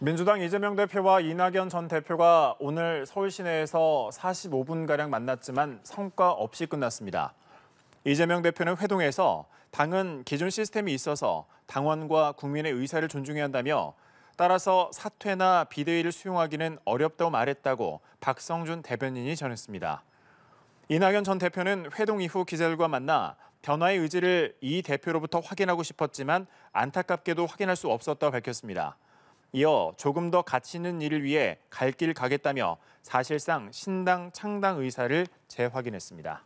민주당 이재명 대표와 이낙연 전 대표가 오늘 서울 시내에서 45분가량 만났지만 성과 없이 끝났습니다. 이재명 대표는 회동에서 당은 기존 시스템이 있어서 당원과 국민의 의사를 존중해야 한다며 따라서 사퇴나 비대위를 수용하기는 어렵다고 말했다고 박성준 대변인이 전했습니다. 이낙연 전 대표는 회동 이후 기자들과 만나 변화의 의지를 이 대표로부터 확인하고 싶었지만 안타깝게도 확인할 수 없었다고 밝혔습니다. 이어 조금 더 가치 있는 일을 위해 갈 길 가겠다며 사실상 신당 창당 의사를 재확인했습니다.